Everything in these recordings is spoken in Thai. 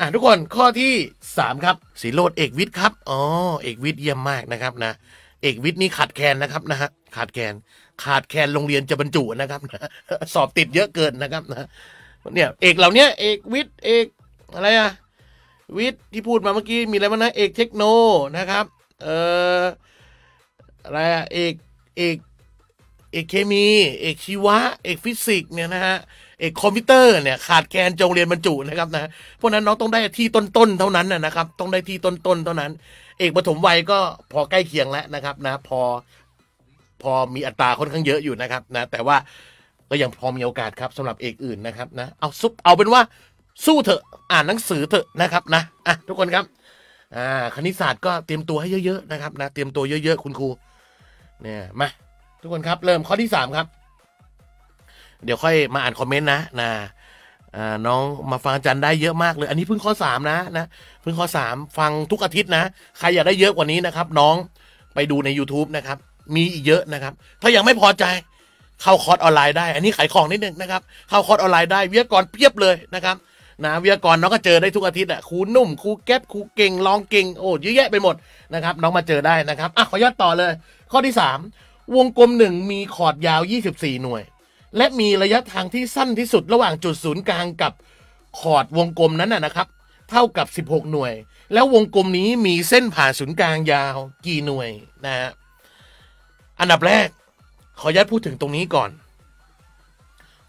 อ่ะทุกคนข้อที่ 3 ครับสีโรดเอกวิทย์ครับ อ๋อเอกวิทย์เยี่ยมมากนะครับนะเอกวิทย์นี่ขาดแคลนนะครับนะฮะขาดแคลนขาดแคลนโรงเรียนจะบรรจุนะครับนะสอบติดเยอะเกินนะครับนะเนี่ยเอกเหล่านี้เอกวิทย์เอกอะไรอะวิทย์ที่พูดมาเมื่อกี้มีอะไรบ้างนะเอกเทคโนนะครับ เอ่ออะไรอะเอกเอกเอกเคมีเอกชีวะเอกฟิสิกส์เนี่ยนะฮะเอกคอมพิวเตอร์เนี่ยขาดแคลนจงเรียนบรรจุนะครับ นะ เพราะนั้น น้องต้องได้ที่ต้นๆเท่านั้นนะครับ ต้องได้ที่ต้นๆเท่านั้น เอกปฐมวัยก็พอใกล้เคียงแล้วนะครับนะ พอพอมีอัตราค่อนข้างเยอะอยู่นะครับนะแต่ว่าก็ยังพอมีโอกาสครับ สำหรับเอกอื่นนะครับ นะ เอาซุปเอาเป็นว่าสู้เถอะอ่านหนังสือเถอะนะครับนะอ่ะทุกคนครับอ่าคณิตศาสตร์ก็เตรียมตัวให้เยอะ ๆนะครับนะเตรียมตัวเยอะ ๆคุณครู เนี่ยมาทุกคนครับ เริ่มข้อที่สามครับเดี๋ยวค่อยมาอ่านคอมเมนต์นะนะน้องมาฟังอาจารย์ได้เยอะมากเลย อันนี้เพิ่งข้อสามนะนะเพิ่งข้อสามฟังทุกอาทิตย์นะใคร อยากได้เยอะกว่านี้นะครับ น้องไปดูใน YouTube นะครับมีอีกเยอะนะครับ ถ้ายังไม่พอใจเข้าคอร์สออนไลน์ได้ อันนี้ขายของนิดนึงนะครับ เข้าคอร์สออนไลน์ได้เวียกรเพียบเลยนะครับนะวียกรน้องก็เจอได้ทุกอาทิตย์อ่ะครูนุ่มครูแก๊ปครูเก่งลองเก่งโอ้เยอะแยะไปหมดนะครับน้องมาเจอได้นะครับอ่ะขอยอดต่อเลย ข้อที่ 3 วงกลมหนึ่งมีคอร์ดยาว24หน่วยและมีระยะทางที่สั้นที่สุดระหว่างจุดศูนย์กลางกับขอดวงกลมนั้นนะครับ เท่ากับ 16 หน่วย แล้ววงกลมนี้มีเส้นผ่าศูนย์กลางยาวกี่หน่วยนะฮะอันดับแรก ขออนุญาตพูดถึงตรงนี้ก่อน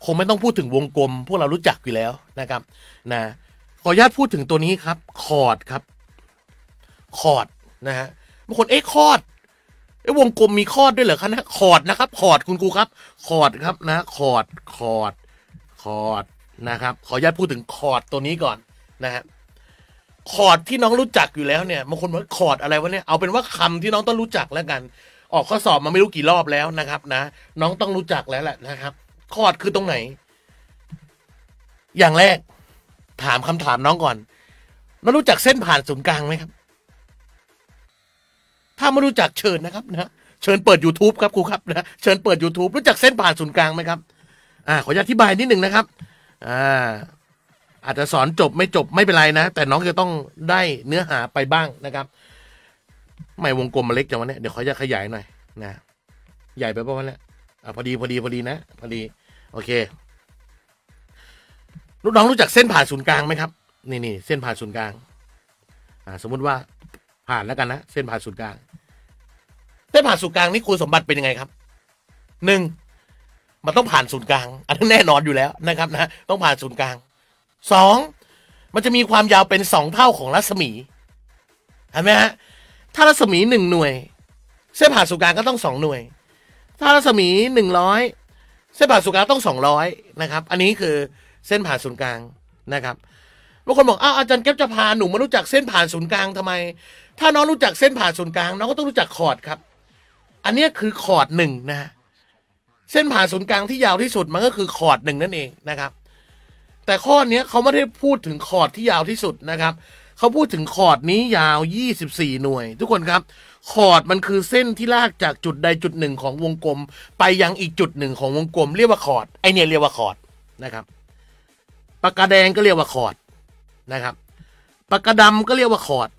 คงไม่ต้องพูดถึงวงกลมพวกเรารู้จักอยู่แล้วนะครับนะขออนุญาตพูดถึงตัวนี้ครับคอร์ดครับคอร์ดนะฮะบางคนเอ๊ะคอร์ดเอ้วงกลมมีคอดด้วยเหรอคะนะคอดนะครับคอดคุณครูครับ คอดครับนะคอดคอดคอดนะครับ ขออนุญาตพูดถึงคอดตัวนี้ก่อนนะฮะคอดที่น้องรู้จักอยู่แล้วเนี่ยบางคนว่าคอดอะไรวะเนี่ยเอาเป็นว่าคำที่น้องต้องรู้จักแล้วกัน ออกข้อสอบมาไม่รู้กี่รอบแล้วนะครับ นะน้องต้องรู้จักแล้วแหละนะครับ คอดคือตรงไหน อย่างแรก ถามคำถามน้องก่อนน้องรู้จักเส้นผ่านศูนย์กลางไหมครับถ้าไม่รู้จักเชิญนะครับนะเชิญเปิด YouTube ครับครูครับนะเชิญเปิด YouTube รู้จักเส้นผ่านศูนย์กลางไหมครับอ่า ขออธิบายนิดหนึ่งนะครับอ่าอาจจะสอนจบไม่จบไม่เป็นไรนะ แต่น้องจะต้องได้เนื้อหาไปบ้างนะครับ ไม่วงกลมมาเล็กจังวะเนี่ย เดี๋ยวขอจะขยายหน่อยนะใหญ่ไปป่ะวะเนี่ยอ่าพอดีพอดีพอดีนะพอดี โอเคลูกน้องรู้จักเส้นผ่านศูนย์กลางไหมครับ นี่นี่เส้นผ่านศูนย์กลาง อ่า สมมุติว่าผ่านแล้วกันนะเส้นผ่านศูนย์กลางได้ผ่านศูนย์กลางนี่คุณสมบัติเป็นยังไงครับหนึ่งมันต้องผ่านศูนย์กลางอันนั้นแน่นอนอยู่แล้วนะครับนะต้องผ่านศูนย์กลางสอง มันจะมีความยาวเป็นสองเท่าของรัศมีเห็นไหมฮะถ้ารัศมีหนึ่งหน่วย เส้นผ่านศูนย์กลางก็ต้องสองหน่วย ถ้ารัศมีหนึ่งร้อยเส้นผ่านศูนย์กลางต้องสองร้อยนะครับ อันนี้คือเส้นผ่านศูนย์กลางนะครับ บางคนบอก อ้าวอาจารย์เก็บจะพาหนูมารู้จักเส้นผ่านศูนย์กลางทำไม ถ้าน้องรู้จักเส้นผ่านศูนย์กลางน้องก็ต้องรู้จักคอร์ดครับอันนี้คือคอร์ดหนึ่งนะฮะเส้นผ่าศูนย์กลางที่ยาวที่สุดมันก็คือคอร์ดหนึ่งนั่นเองนะครับ แต่ข้อนี้เขาไม่ได้พูดถึงคอร์ดที่ยาวที่สุดนะครับเขาพูดถึงคอร์ดนี้ยาว24หน่วย ทุกคนครับคอร์ดมันคือเส้นที่ลากจากจุดใดจุดหนึ่งของวงกลม ไปยังอีกจุดหนึ่ง ของวงกลมเรียกว่าคอร์ดไอเนี่ยเรียกว่าคอร์ดนะครับปากกาแดงก็เรียกว่าคอร์ดนะครับปากกาดำก็เรียกว่าคอร์ด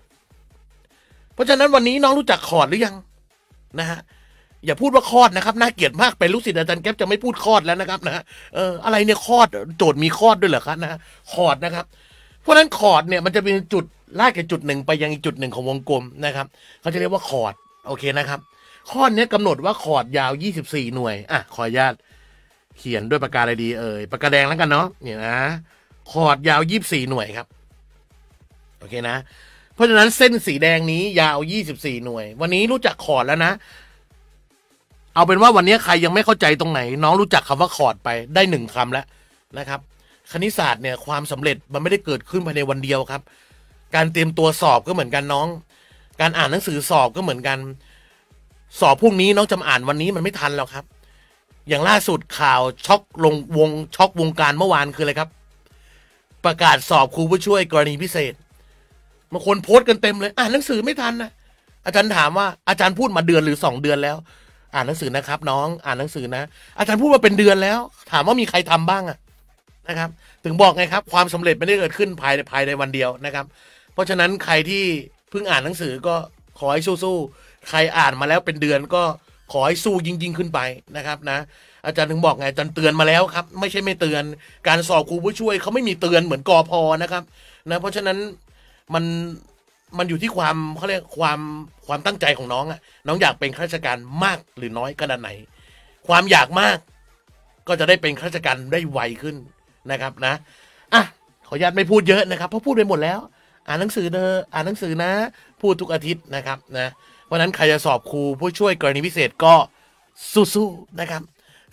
เพราะฉะนั้นวันนี้น้องรู้จักคอร์ดหรือยัง นะฮะอย่าพูดว่าคลอดนะครับน่าเกลียดมากเป็นลูกศิษย์อาจารย์แก๊ปจะไม่พูดคลอดแล้วนะครับนะเอออะไรเนี่ยคลอดโจทย์มีคลอดด้วยเหรอครับนะคอดนะครับ เพราะนั้นคอดเนี่ยมันจะเป็นจุดลากจากจุดหนึ่งไปยังอีกจุดหนึ่งของวงกลมนะครับเขาจะเรียกว่าคอดโอเคนะครับข้อนี้กำหนดว่าคอดยาว24หน่วยอ่ะขออนุญาตเขียนด้วยปากกาอะไรดีเอ่ยปากกาแดงแล้วกันเนาะเนี่ยนะคอดยาว24หน่วยครับโอเคนะ เพราะฉะนั้นเส้นสีแดงนี้ ยาว24หน่วย วันนี้รู้จักคอดแล้วนะเอาเป็นว่าวันนี้ใครยังไม่เข้าใจตรงไหน น้องรู้จักคำว่าคอร์ดไปได้หนึ่งคำแล้วนะครับ คณิตศาสตร์เนี่ยความสำเร็จมันไม่ได้เกิดขึ้นภายในวันเดียวครับ การเตรียมตัวสอบก็เหมือนกันน้อง การอ่านหนังสือสอบก็เหมือนกัน สอบพรุ่งนี้น้องจะอ่านวันนี้มันไม่ทันแล้วครับ อย่างล่าสุดข่าวช็อกลงวงช็อกวงการเมื่อวานคืออะไรครับ ประกาศสอบครูผู้ช่วยกรณีพิเศษบางคนโพสต์กันเต็มเลย อ่านหนังสือไม่ทันนะอาจารย์ถามว่าอาจารย์พูดมาเดือนหรือสองเดือนแล้วอ่านหนังสือนะครับน้องอ่านหนังสือนะ อาจารย์พูดมาเป็นเดือนแล้ว ถามว่ามีใครทำบ้างอะนะครับถึงบอกไงครับความสำเร็จไม่ได้เกิดขึ้นภายในภายในวันเดียวนะครับ เพราะฉะนั้นใครที่ เพิ่งอ่านหนังสือก็ขอให้สู้ๆ ใครอ่านมาแล้วเป็นเดือนก็ขอให้สู้ยิ่งๆ ขึ้นไปนะครับนะอาจารย์ถึงบอกไงอาจารย์เตือนมาแล้วครับไม่ใช่ไม่เตือนการสอบครูผู้ช่วยเขาไม่มีเตือนเหมือนกอพอนะครับนะเพราะฉะนั้นมันมันอยู่ที่ความเขาเรียกความ ความตั้งใจของน้องอะน้องอยากเป็นข้าราชการมากหรือน้อยขนาดไหน ความอยากมากก็จะได้เป็นข้าราชการได้ไวขึ้นนะครับนะ อ่ะขออนุญาตไม่พูดเยอะนะครับ เพราะพูดไปหมดแล้ว อ่านหนังสือเด้ออ่านหนังสือนะ พูดทุกอาทิตย์นะครับนะวันนั้นใครจะสอบครูผู้ช่วยกรณีพิเศษก็ สู้ๆนะครับ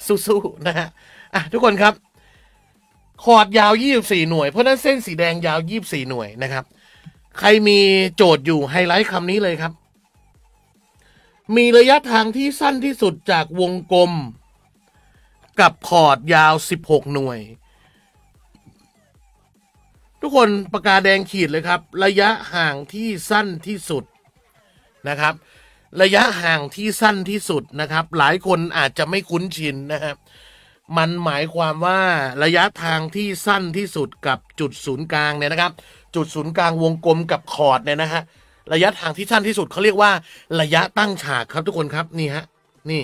สู้ๆนะฮะอ่ะทุกคนครับคอร์ดยาว24หน่วยเพราะนั้นเส้นสีแดงยาว24หน่วยนะครับใครมีโจทย์อยู่ ไฮไลท์คำนี้เลยครับ มีระยะทางที่สั้นที่สุดจากวงกลม กับคอร์ดยาว 16 หน่วย ทุกคนปากกาแดงขีดเลยครับ ระยะห่างที่สั้นที่สุดนะครับ ระยะห่างที่สั้นที่สุดนะครับ หลายคนอาจจะไม่คุ้นชินนะครับมันหมายความว่าระยะทางที่สั้นที่สุดกับจุดศูนย์กลางเนี่ยนะครับจุด ศูนย์กลางวงกลมกับขอดเนี่ย นะฮะระยะทางที่สั้นที่สุดเขาเรียกว่าระยะตั้งฉากครับทุกคนครับนี่ฮะนี่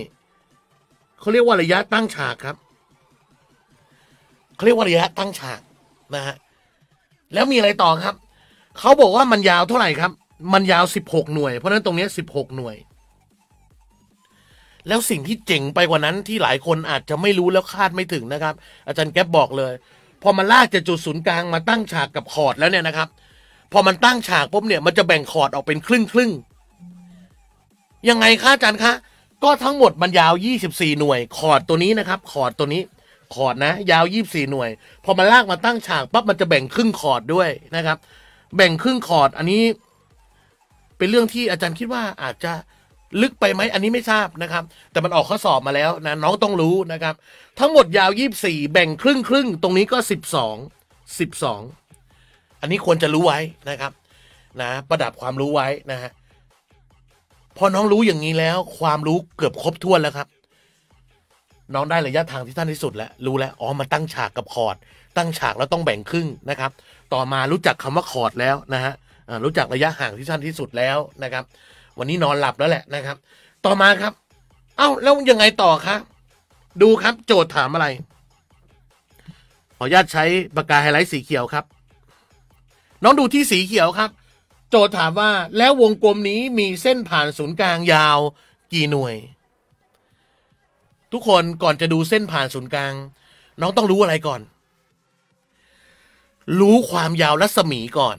เขาเรียกว่าระยะตั้งฉากครับเขาเรียกว่าระยะตั้งฉากนะฮะแล้วมีอะไรต่อครับเขาบอกว่ามันยาวเท่าไหร่ครับมันยาวสิบหกหน่วย เพราะนั้นตรงนี้สิบหกหน่วย แล้วสิ่งที่เจ๋งไปกว่านั้นที่หลายคนอาจจะไม่รู้แล้วคาดไม่ถึงนะครับ อาจารย์แก๊บบอกเลยพอมันลากจากจุดศูนย์กลางมาตั้งฉากกับคอร์ดแล้วเนี่ยนะครับ พอมันตั้งฉากปุ๊บเนี่ยมันจะแบ่งคอร์ดออกเป็นครึ่งครึ่งยังไงคะอาจารย์คะก็ทั้งหมดมันยาว 24หน่วยคอร์ดตัวนี้นะครับคอร์ดตัวนี้คอร์ดนะ ยาว24หน่วย พอมันลากมาตั้งฉากปั๊บมันจะแบ่งครึ่งคอร์ดด้วยนะครับ แบ่งครึ่งคอร์ดอันนี้ เป็นเรื่องที่อาจารย์คิดว่าอาจจะลึกไปไหม อันนี้ไม่ทราบนะครับ แต่มันออกข้อสอบมาแล้วนะน้องต้องรู้นะครับ ทั้งหมดยาวยี่สี่แบ่งครึ่งครึ่ง ตรงนี้ก็สิบสอันนี้ควรจะรู้ไว้นะครับ นะ ประดับความรู้ไว้นะฮะพอน้องรู้อย่างนี้แล้ว ความรู้เกือบครบถ้วนแล้วครับ น้องได้ระยะทางที่สั้นที่สุดแล้ว รู้แล้วอ๋อมาตั้งฉากกับคอร์ดตั้งฉากแล้วต้องแบ่งครึ่งนะครับ ต่อมารู้จักคำว่าคอร์ดแล้วนะฮะรู้จักระยะห่างที่สั้นที่สุดแล้วนะครับวันนี้นอนหลับแล้วแหละนะครับ ต่อมาครับ เอ้าแล้วยังไงต่อครับ ดูครับ โจทย์ถามอะไร ขออนุญาตใช้ปากกาไฮไลท์สีเขียวครับ น้องดูที่สีเขียวครับ โจทย์ถามว่าแล้ววงกลมนี้มีเส้นผ่านศูนย์กลางยาว กี่หน่วย ทุกคนก่อนจะดูเส้นผ่านศูนย์กลาง น้องต้องรู้อะไรก่อน รู้ความยาวรัศมีก่อน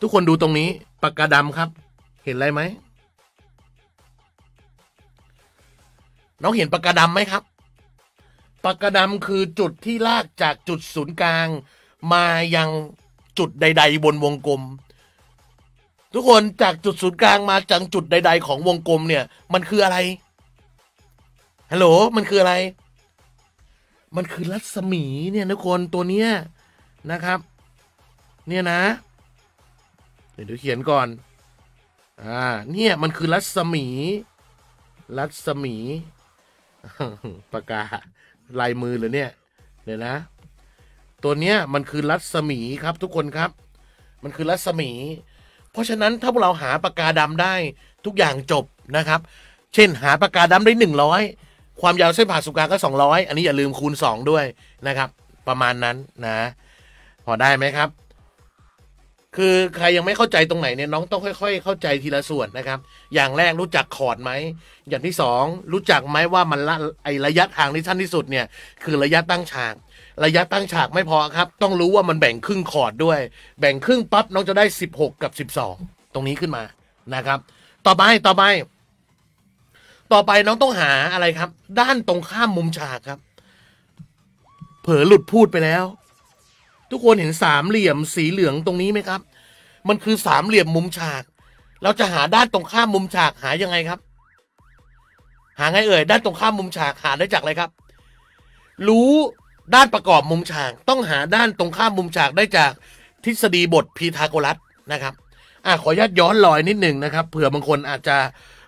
ทุกคนดูตรงนี้ปากกาดำครับห็นอะไรไหม น้องเห็นปากกาดำไหมครับปากกาดำคือจุดที่ลากจากจุดศูนย์กลาง มายังจุดใด ๆ บนวงกลม ทุกคนจากจุดศูนย์กลางมาจังจุดใด ๆ ของวงกลม เนี่ย มันคืออะไร ฮัลโหล มันคืออะไร มันคือรัศมีเนี่ยทุกคนตัวเนี้ยนะครับ เนี่ยนะ เดี๋ยวเขียนก่อนอ่าเนี่ยมันคือรัศมี รัศมีปากกาลายมือเลยเนี่ยเดี๋ยวนะตัวเนี้ยมันคือรัศมีครับทุกคนครับ มันคือรัศมี เพราะฉะนั้นถ้าพวกเราหาปากกาดำได้ทุกอย่างจบนะครับ เช่นหาปากกาดำได้หนึ่งร้อยความยาวเส้นผ่าศูนย์กลางก็สองร้อยอันนี้อย่าลืมคูณสองด้วยนะครับ ประมาณนั้นนะ พอได้ไหมครับคือใครยังไม่เข้าใจตรงไหนเนี่ยน้องต้องค่อยๆเข้าใจทีละส่วนนะครับ อย่างแรกรู้จักคอร์ดไหม อย่างที่สองรู้จักไหมว่ามันละไอระยะทางที่สั้นที่สุดเนี่ย คือระยะตั้งฉาก ระยะตั้งฉากไม่พอครับ ต้องรู้ว่ามันแบ่งครึ่งคอร์ดด้วย แบ่งครึ่งปั๊บน้องจะได้สิบหกกับสสิบองตรงนี้ขึ้นมานะครับ ต่อไป ต่อไป ต่อไปน้องต้องหาอะไรครับ ด้านตรงข้ามมุมฉากครับ เผลอหลุดพูดไปแล้วทุกคนเห็นสามเหลี่ยมสีเหลืองตรงนี้ไหมครับ มันคือสามเหลี่ยมมุมฉาก เราจะหาด้านตรงข้ามมุมฉากหายังไงครับ หาไงเอ่ย ด้านตรงข้ามมุมฉากหาได้จากอะไรครับ รู้ด้านประกอบมุมฉาก ต้องหาด้านตรงข้ามมุมฉากได้จากทฤษฎีบทพีทาโกรัสนะครับ อ่ขออนุญาตย้อนลอยนิดหนึ่งนะครับ เผื่อบางคนอาจจะ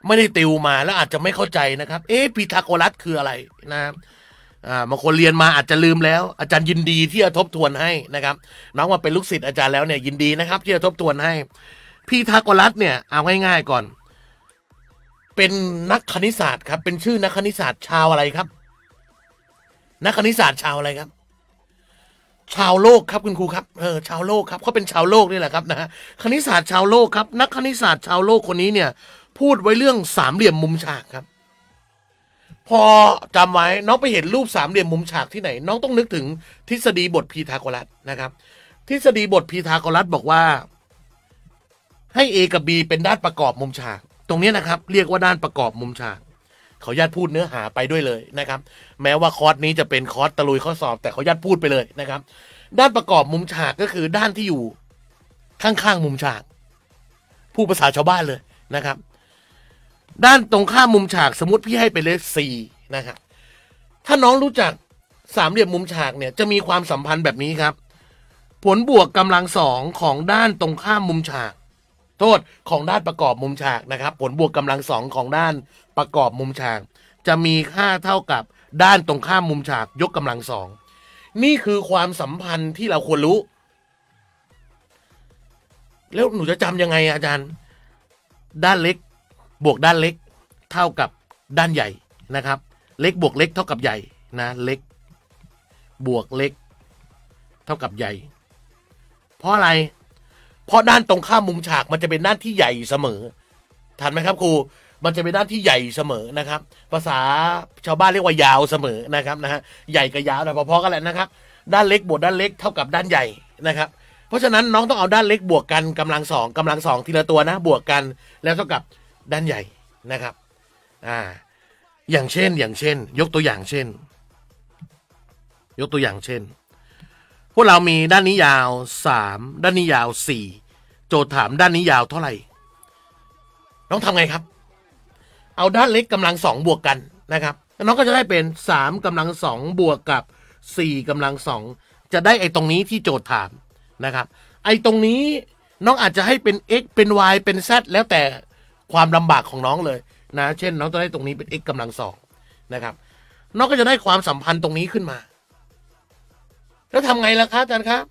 ไม่ได้ติวมาแล้วอาจจะไม่เข้าใจนะครับ เอ๊ะพีทาโกรัสคืออะไรนะครับอ่าบางคนเรียนมาอาจจะลืมแล้ว อาจารย์ยินดีที่จะทบทวนให้นะครับ น้องมาเป็นลูกศิษย์อาจารย์แล้ว เนี่ยยินดีนะครับที่จะทบทวนให้ พี่ทากรัตเนี่ยเอาง่ายๆก่อน เป็นนักคณิตศาสตร์ครับ เป็นชื่อนักคณิตศาสตร์ชาวอะไรครับ นักคณิตศาสตร์ชาวอะไรครับ ชาวโลกครับคุณครูครับเออ ชาวโลกครับเขาเป็นชาวโลกนี่แหละครับนะคณิตศาสตร์ชาวโลกครับ นักคณิตศาสตร์ชาวโลกคนนี้เนี่ย พูดไว้เรื่องสามเหลี่ยมมุมฉากครับพอจำไว้น้องไปเห็นรูปสามเหลี่ยมมุมฉากที่ไหน น้องต้องนึกถึง ทฤษฎีบทพีทาโกรัส นะครับ ทฤษฎีบทพีทาโกรัส บอกว่าให้ A กับ B เป็นด้านประกอบมุมฉาก ตรงนี้นะครับ เรียกว่าด้านประกอบมุมฉากเขาญาตพูดเนื้อหาไปด้วยเลยนะครับ แม้ว่าคอร์สนี้จะเป็นคอร์สตะลุยข้อสอบ แต่เขาญาตพูดไปเลยนะครับ ด้านประกอบมุมฉากก็คือด้านที่อยู่ข้างๆมุมฉากผู้ภาษาชาวบ้านเลยนะครับด้านตรงข้ามมุมฉาก สมมติพี่ให้ไปเลยสี่นะครับถ้าน้องรู้จักสามเหลี่ยมมุมฉากเนี่ยจะมีความสัมพันธ์แบบนี้ครับ ผลบวกกำลังสองของด้านตรงข้ามมุมฉาก โทษของด้านประกอบมุมฉากนะครับผลบวกกำลังสองของด้านประกอบมุมฉาก จะมีค่าเท่ากับด้านตรงข้ามมุมฉาก ยกกำลังสองนี่คือความสัมพันธ์ที่เราควรรู้ แล้วหนูจะจำยังไงอาจารย์ ด้านเล็กบวกด้านเล็กเท่ากับด้านใหญ่นะครับ เล็กบวกเล็กเท่ากับใหญ่นะเล็กบวกเล็ก เท่ากับใหญ่ เพราะอะไรเพราะด้านตรงข้ามมุมฉากมันจะเป็นด้านที่ใหญ่เสมอทันไหมครับครูมันจะเป็นด้านที่ใหญ่เสมอนะครับ ภาษาชาวบ้านเรียกว่ายาวเสมอนะครับนะฮะใหญ่กับยาวนะพอๆกันแหละนะครับด้านเล็ก บวกด้านเล็กเท่ากับด้านใหญ่นะครับ เพราะฉะนั้นน้องต้องเอาด้านเล็กบวกกันกำลังสองกำลังสองทีละตัวนะบวกกันแล้วเท่ากับด้านใหญ่นะครับ อ่า อย่างเช่น อย่างเช่น ยกตัวอย่างเช่น ยกตัวอย่างเช่น พวกเรามีด้านนี้ยาวสามด้านนี้ยาวสี่โจทย์ถามด้านนี้ยาวเท่าไหร่ น้องทำไงครับ เอาด้านเล็กกำลังสองบวกกัน นะครับ น้องก็จะได้เป็นสามกำลังสองบวกกับสี่กำลังสอง จะได้ไอ้ตรงนี้ที่โจทย์ถาม นะครับ ไอ้ตรงนี้น้องอาจจะให้เป็น x เป็น y เป็น z แล้วแต่ความลำบากของน้องเลยนะเช่นน้องจะได้ตรงนี้เป็น x กำลังสองนะครับ น้องก็จะได้ความสัมพันธ์ตรงนี้ขึ้นมา แล้วทำไงล่ะครับอาจารย์ครับ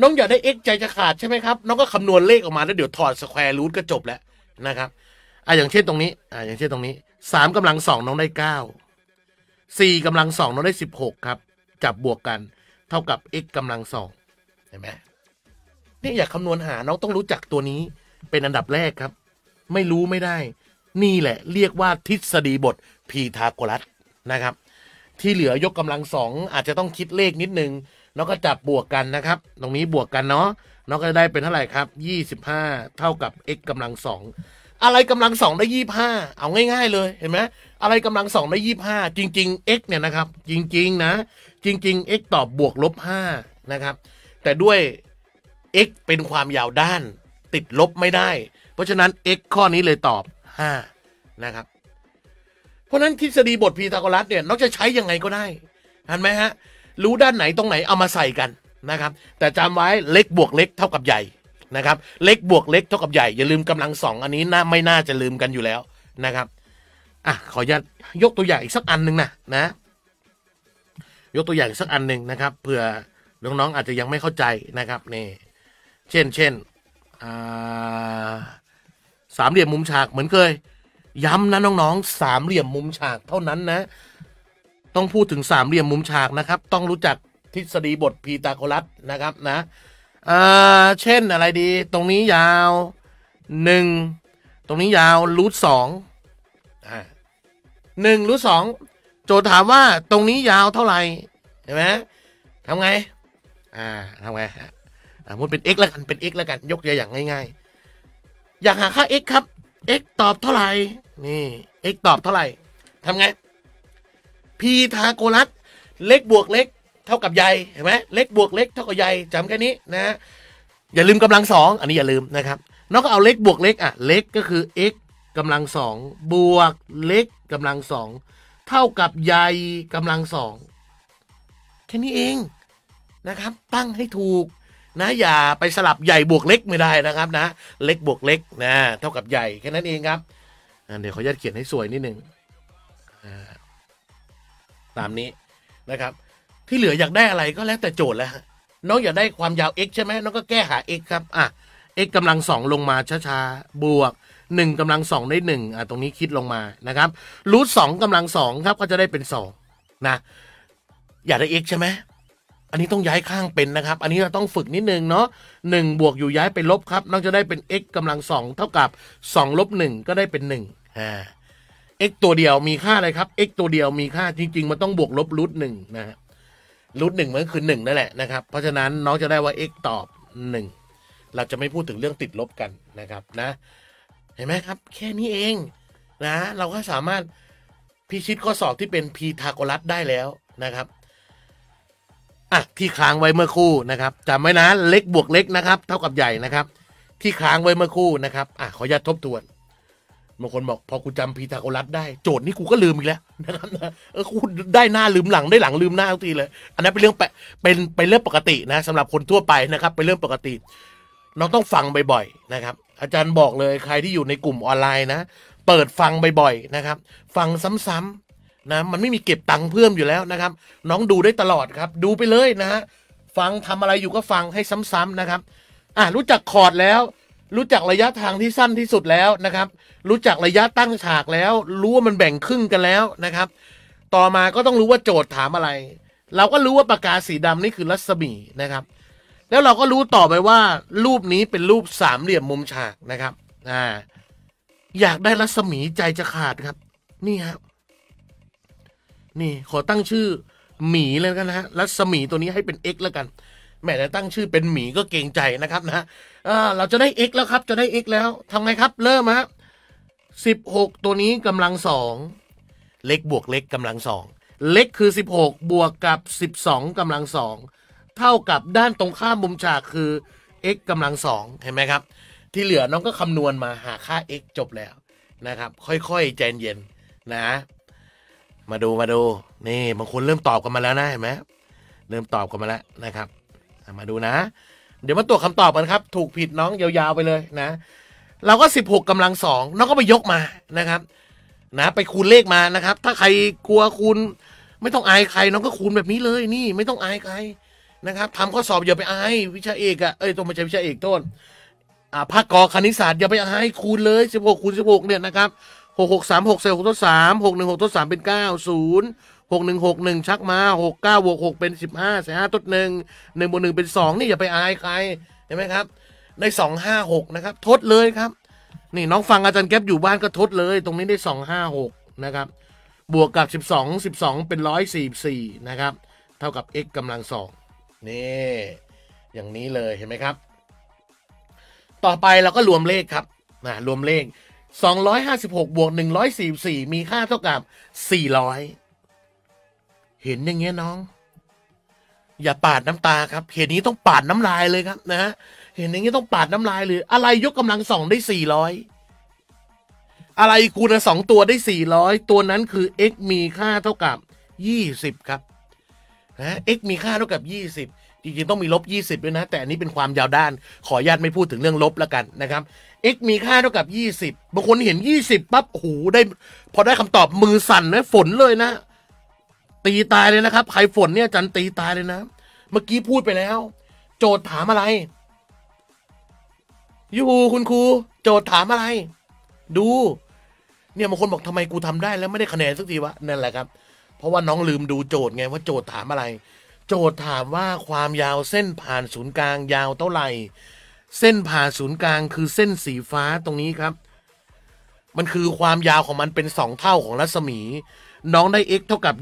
น้องอยากได้ x ใจจะขาดใช่ไหมครับ น้องก็คำนวณเลขออกมาแล้วเดี๋ยวถอดสแควร์รูทก็จบแล้วนะครับอ่ะอย่างเช่นตรงนี้อ่ะอย่างเช่นตรงนี้สามกำลังสองน้องได้เก้าสี่กำลังสองน้องได้สิบหกครับ จับบวกกัน เท่ากับ x กำลังสองเห็นไหมนี่อยากคำนวณหาน้องต้องรู้จักตัวนี้เป็นอันดับแรกครับไม่รู้ไม่ได้ นี่แหละ เรียกว่าทฤษฎีบทพีทาโกรัสนะครับ ที่เหลือยกกำลังสองอาจจะต้องคิดเลขนิดนึงแล้วก็จับบวกกันนะครับ ตรงนี้บวกกันเนาะเราก็จะได้เป็นเท่าไหร่ครับ 25 เท่ากับ x กำลังสองอะไรกำลังสองได้ยี่ห้าเอาง่ายๆ เลยเห็นไหมอะไรกำลังสองได้ยี่ห้าจริงๆ x เนี่ย นะครับ จริงๆนะ จริงๆ x ตอบ บวก ลบห้านะครับ แต่ด้วย x เป็นความยาวด้านติดลบไม่ได้เพราะฉะนั้น x ข้อนี้เลยตอบ 5 นะครับ เพราะฉะนั้นทฤษฎีบทพีทาโกรัสเนี่ยนอกจะใช้ยังไงก็ได้ เห็นไหมฮะ รู้ด้านไหนตรงไหนเอามาใส่กันนะครับ แต่จำไว้เล็กบวกเล็กเท่ากับใหญ่ นะครับ เล็กบวกเล็กเท่ากับใหญ่ อย่าลืมกำลังสองอันนี้น่าไม่น่าจะลืมกันอยู่แล้วนะครับอ่ะขออนุญาตยกตัวอย่างอีกสักอันหนึ่งนะนะ ยกตัวอย่างสักอันหนึ่งนะครับเผื่อน้องๆอาจจะยังไม่เข้าใจนะครับ นี่ เช่นเช่นอ่าสามเหลี่ยมมุมฉาก เหมือนเคยย้ำนะน้อง ๆ สามเหลี่ยมมุมฉาก เท่านั้นนะ ต้องพูดถึงสามเหลี่ยมมุมฉากนะครับ ต้องรู้จักทฤษฎีบทพีตาโกรัสนะครับนะอ่าเช่นอะไรดีตรงนี้ยาวหนึ่งตรงนี้ยาวรูทสองอ่าหนึ่งรูทสองโจทย์ถามว่าตรงนี้ยาวเท่าไหร่เห็นไหมทำไงอ่าทำไงสมมติเป็น x แล้วกันเป็น x แล้วกันยกตัวอย่างง่ายๆอยากหาค่า x ครับ x ตอบเท่าไหร่นี่ x ตอบเท่าไหร่ทำไงพีทาโกรัสเล็กบวกเล็กเท่ากับใยเห็นไหมเล็กบวกเล็กเท่ากับใยจำแค่นี้นะอย่าลืมกำลังสองอันนี้อย่าลืมนะครับนอกก็เอาเล็กบวกเล็กอ่ะเล็กก็คือ x กำลังสองบวกเล็กกำลังสองเท่ากับใยกำลังสองแค่นี้เองนะครับตั้งให้ถูกนะอย่าไปสลับใหญ่บวกเล็ก ไม่ได้นะครับนะเล็กบวกเล็กนะเท่ากับใหญ่ แค่นั้นเองครับเดี๋ยวขอจะเขียนให้สวยนิดนึงตามนี้นะครับที่เหลืออยากได้อะไรก็แล้วแต่โจทย์แล้วน้องอยากได้ความยาว x ใช่ไหมน้องก็แก้หา x ครับอ่ะ x กำลังสองลงมาช้าๆบวกหนึ่งกำลังสองได้หนึ่งอ่ะตรงนี้คิดลงมานะครับรูทสองกำลังสองครับก็จะได้เป็นสองนะอยากได้ x ใช่ไหมอันนี้ ต้องย้ายข้างเป็นนะครับ อันนี้เราต้องฝึกนิดนึงเนาะหนึ่งบวกอยู่ย้ายไปลบครับ น้องจะได้เป็น x กำลังสองเท่ากับสองลบหนึ่งก็ได้เป็นหนึ่งอ่า x ตัวเดียวมีค่าอะไรครับ x ตัวเดียวมีค่าจริงๆมันต้องบวกลบรูทหนึ่งนะฮะรูทหนึ่งมันก็คือหนึ่งนั่นแหละนะครับ เพราะฉะนั้นน้องจะได้ว่า x ตอบหนึ่งเราจะไม่พูดถึงเรื่องติดลบกันนะครับนะเห็นไหมครับ แค่นี้เองนะ เราก็สามารถพิชิตข้อสอบที่เป็นพีทาโกรัสได้แล้วนะครับอ่ะที่ค้างไว้เมื่อคู่นะครับจำไว้นะเล็กบวกเล็กนะครับเท่ากับใหญ่นะครับที่ค้างไว้เมื่อคู่นะครับอ่ะขออนุญาตทบทวนบางคนบอกพอกูจำพีทาโกรัสได้ โจทย์นี้กูก็ลืมอีกแล้วนะครับเออกูได้หน้าลืมหลังได้หลังลืมหน้าทุกทีเลย อันนั้นเป็นเรื่องเป็นเป็นเรื่องปกตินะสำหรับคนทั่วไปนะครับเป็นเรื่องปกติ เราต้องฟังบ่อยๆนะครับ อาจารย์บอกเลยใครที่อยู่ในกลุ่มออนไลน์นะ เปิดฟังบ่อยๆนะครับ ฟังซ้ำนะมันไม่มีเก็บตังค์เพิ่มอยู่แล้วนะครับ น้องดูได้ตลอดครับ ดูไปเลยนะฮะฟังทำอะไรอยู่ก็ฟังให้ซ้ำๆนะครับอ่ารู้จักคอร์ดแล้ว รู้จักระยะทางที่สั้นที่สุดแล้วนะครับ รู้จักระยะตั้งฉากแล้ว รู้ว่ามันแบ่งครึ่งกันแล้วนะครับ ต่อมาก็ต้องรู้ว่าโจทย์ถามอะไร เราก็รู้ว่าปากกาสีดำนี่คือรัศมีนะครับ แล้วเราก็รู้ต่อไปว่า รูปนี้เป็นรูปสามเหลี่ยมมุมฉากนะครับ อ่า อยากได้รัศมีใจจะขาดครับนี่ครับนี่ขอตั้งชื่อหมีเลยกันนะฮะรัศมีตัวนี้ให้เป็น X แล้วกันแมมแต่ตั้งชื่อเป็นหมีก็เก่งใจนะครับนะเราจะได้ X แล้วครับจะได้ X แล้วทำไงครับ เริ่มฮะสิบหกตัวนี้กำลังสองเล็กบวกเล็กกำลังสองเล็กคือสิบหกบวกกับสสิบองกำลังสองเท่ากับด้านตรงข้ามมุมฉากคือ x กำลังสองเห็นไหมครับ ที่เหลือน้องก็คำนวณมาหาค่า x จบแล้วนะครับ ค่อยๆใจเย็นนะมาดูมาดูนี่บางคนเริ่มตอบกันมาแล้วนะเห็นไหมเริ่มตอบกันมาแล้วนะครับมาดูนะ เดี๋ยวมาตรวจคำตอบกันครับ ถูกผิดน้องยาวๆไปเลยนะ เราก็สิบหกกำลังสองน้องก็ไปยกมานะครับ นะไปคูณเลขมานะครับ ถ้าใครกลัวคูณไม่ต้องอายใคร น้องก็คูณแบบนี้เลย นี่ ไม่ต้องอายใครนะครับทำข้อสอบอย่าไปอายวิชาเอกอะเอ้ยตรงไม่ใช่วิชาเอกต้นอ่าภาคกอคณิตศาสตร์อย่าไปอายคูณเลยสิบหกคูณหกเนี่ยนะครับหกหกสามหกเซลหกทดสามหกหนึ่งหกทดสามเป็นเก้าศูนย์หกหนึ่งหกหนึ่งชักมาหกเก้าบวกหกเป็นสิบห้าเล์ห้าทดหนึ่งหนึ่งบวกหนึ่งเป็นสองนี่อย่าไปอายใครเห็นไหมครับในสองห้าหกนะครับ ทดเลยครับ นี่น้องฟังอาจารย์แก๊ปอยู่บ้านก็ทดเลย ตรงนี้ได้สองห้าหกนะครับ บวกกับสิบสองสิบสองเป็นร้อยสี่สี่นะครับ เท่ากับ x กำลังสองนี่ อย่างนี้เลยเห็นไหมครับ ต่อไปเราก็รวมเลขครับนะรวมเลข256 บวก 144 มีค่าเท่ากับ 400 เห็นอย่างเงี้ยน้อง อย่าปาดน้ำตาครับ เห็นนี้ต้องปาดน้ำลายเลยครับนะเห็นอย่างนี้ต้องปาดน้ำลายเลยอะไร ยกกำลังสองได้ 400 อะไรคูณสองตัวได้ 400 ตัวนั้นคือ x มีค่าเท่ากับ20ครับนะ x มีค่าเท่ากับ 20จริงๆต้องมีลบ20ด้วยนะ แต่อันนี้เป็นความยาวด้าน ขออนุญาตไม่พูดถึงเรื่องลบแล้วกันนะครับ x มีค่าเท่ากับ 20บางคนเห็น 20ปั๊บโอ้โหได้ พอได้คำตอบมือสั่นนะฝนเลยนะ ตีตายเลยนะครับ ใครฝนเนี่ยจันตีตายเลยนะ เมื่อกี้พูดไปแล้ว โจทย์ถามอะไรยูคุณครูโจทย์ถามอะไร ดู เนี่ยบางคนบอก ทำไมกูทำได้ แล้วไม่ได้คะแนนสักทีวะนั่นแหละครับ เพราะว่าน้องลืมดูโจทย์ไงว่าโจทย์ถามอะไรโจทย์ถามว่าความยาวเส้นผ่านศูนย์กลาง ยาวเท่าไหร่ เส้นผ่านศูนย์กลางคือเส้นสีฟ้าตรงนี้ครับ มันคือความยาวของมันเป็นสองเท่าของรัศมี น้องได้ x เท่ากับ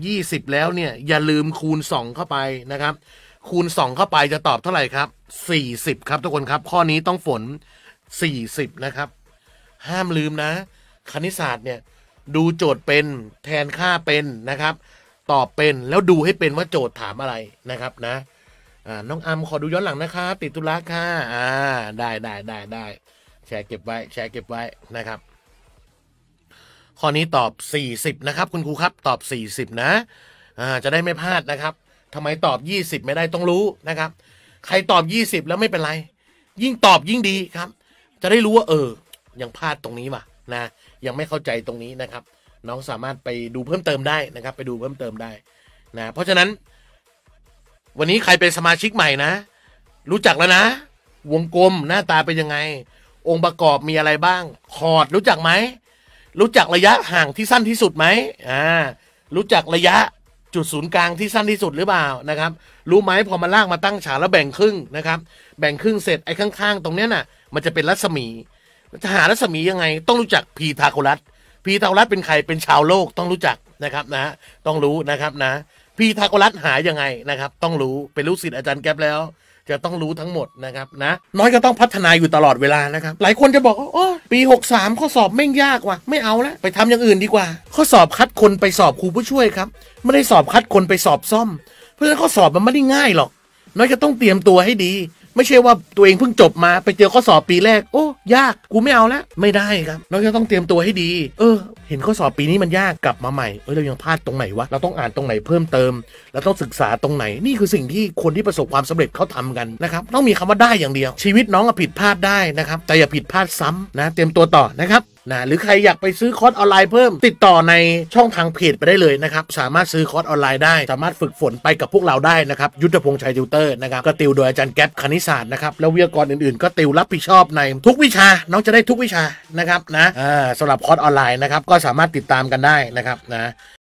20 แล้วเนี่ยอย่าลืมคูณ 2 เข้าไปนะครับ คูณ 2 เข้าไปจะตอบเท่าไหร่ครับ 40 ครับทุกคนครับ ข้อนี้ต้องฝน 40 นะครับ ห้ามลืมนะ คณิตศาสตร์เนี่ยดูโจทย์เป็นแทนค่าเป็นนะครับตอบเป็นแล้วดูให้เป็นว่าโจทย์ถามอะไรนะครับนะน้องอัมขอดูย้อนหลังนะคะติดธุระค่ะอ่า ได้ได้ได้ได้แชร์เก็บไว้ แชร์เก็บไว้นะครับ ข้อนี้ตอบ 40 นะครับคุณครูครับตอบ 40 นะอ่าจะได้ไม่พลาดนะครับ ทำไมตอบ 20 ไม่ได้ต้องรู้นะครับ ใครตอบ 20แล้วไม่เป็นไร ยิ่งตอบยิ่งดีครับ จะได้รู้ว่าเออ ยังพลาดตรงนี้ว่ะนะ ยังไม่เข้าใจตรงนี้นะครับน้องสามารถไปดูเพิ่มเติมได้นะครับ ไปดูเพิ่มเติมได้นะเพราะฉะนั้นวันนี้ใครเป็นสมาชิกใหม่นะ รู้จักแล้วนะ วงกลมหน้าตาเป็นยังไง องค์ประกอบมีอะไรบ้าง คอร์ด รู้จักไหมรู้จักระยะห่างที่สั้นที่สุดไหมอ่ารู้จักระยะจุดศูนย์กลางที่สั้นที่สุดหรือเปล่านะครับ รู้ไหมพอมาลากมาตั้งฉากแล้วแบ่งครึ่งนะครับ แบ่งครึ่งเสร็จไอ้ข้างๆ ตรงเนี้ยน่ะมันจะเป็นรัศมีจะหารัศมียังไง ต้องรู้จักพีทาโกรัสพีทากรัตเป็นใคร เป็นชาวโลกต้องรู้จักนะครับนะต้องรู้นะครับนะ พีทากรัตหายยังไงนะครับ ต้องรู้เป็นลูกศิษย์อาจารย์แก๊ปแล้ว จะต้องรู้ทั้งหมดนะครับนะ น้อยก็ต้องพัฒนาอยู่ตลอดเวลานะครับ หลายคนจะบอกว่าโอ้ปี 63 ข้อสอบไม่ยากว่ะ ไม่เอาละ ไปทำอย่างอื่นดีกว่า ข้อสอบคัดคนไปสอบครูผู้ช่วยครับ ไม่ได้สอบคัดคนไปสอบซ่อม เพราะฉะนั้นข้อสอบมันไม่ได้ง่ายหรอก น้อยก็ต้องเตรียมตัวให้ดีไม่ใช่ว่าตัวเองเพิ่งจบมา ไปเจอข้อสอบปีแรก โอ้ยากกูไม่เอาแล้วไม่ได้ครับเราจะต้องเตรียมตัวให้ดี เออ เห็นข้อสอบปีนี้มันยากกลับมาใหม่เออเรายังพลาดตรงไหนวะเราต้องอ่านตรงไหนเพิ่มเติมเราต้องศึกษาตรงไหน นี่คือสิ่งที่คนที่ประสบความสำเร็จเขาทำกันนะครับต้องมีคำว่าได้อย่างเดียว ชีวิตน้องผิดพลาดได้นะครับ แต่อย่าผิดพลาดซ้ำนะ เตรียมตัวต่อนะครับนะหรือใครอยากไปซื้อคอร์สออนไลน์เพิ่มติดต่อในช่องทางเพจไปได้เลยนะครับสามารถซื้อคอร์สออนไลน์ได้สามารถฝึกฝนไปกับพวกเราได้นะครับยุทธพงษ์ชัยติวเตอร์นะครับก็ติวโดยอาจารย์แก๊ปคณิตศาสตร์นะครับแล้ววิทยากรอื่นๆ ก็ติวรับผิดชอบในทุกวิชาน้องจะได้ทุกวิชานะครับนะสำหรับคอร์สออนไลน์นะครับก็สามารถติดตามกันได้นะครับนะ